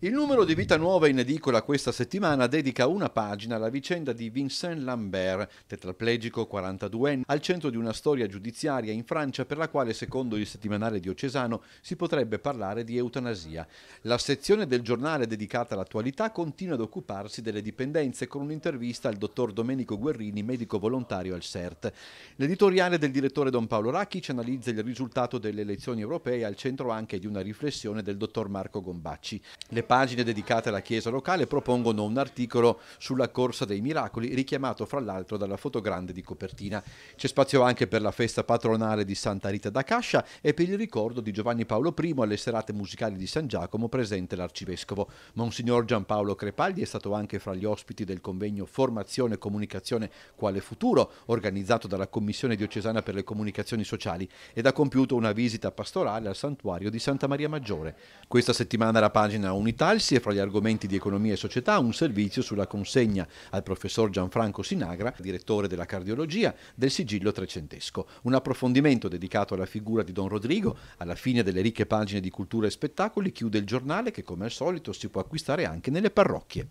Il numero di Vita Nuova in edicola questa settimana dedica una pagina alla vicenda di Vincent Lambert, tetraplegico 42enne, al centro di una storia giudiziaria in Francia per la quale, secondo il settimanale diocesano, si potrebbe parlare di eutanasia. La sezione del giornale dedicata all'attualità continua ad occuparsi delle dipendenze con un'intervista al dottor Domenico Guerrini, medico volontario al CERT. L'editoriale del direttore Don Paolo Racchi ci analizza il risultato delle elezioni europee al centro anche di una riflessione del dottor Marco Gombacci. Le pagine dedicate alla chiesa locale propongono un articolo sulla corsa dei miracoli, richiamato fra l'altro dalla fotogrande di copertina. C'è spazio anche per la festa patronale di Santa Rita da Cascia e per il ricordo di Giovanni Paolo I alle serate musicali di San Giacomo presente l'arcivescovo. Monsignor Giampaolo Crepaldi è stato anche fra gli ospiti del convegno Formazione e Comunicazione quale futuro, organizzato dalla Commissione diocesana per le comunicazioni sociali, ed ha compiuto una visita pastorale al santuario di Santa Maria Maggiore. Questa settimana la pagina Unità Italsi fra gli argomenti di economia e società un servizio sulla consegna al professor Gianfranco Sinagra, direttore della cardiologia, del sigillo trecentesco. Un approfondimento dedicato alla figura di Don Rodrigo, alla fine delle ricche pagine di cultura e spettacoli, chiude il giornale che come al solito si può acquistare anche nelle parrocchie.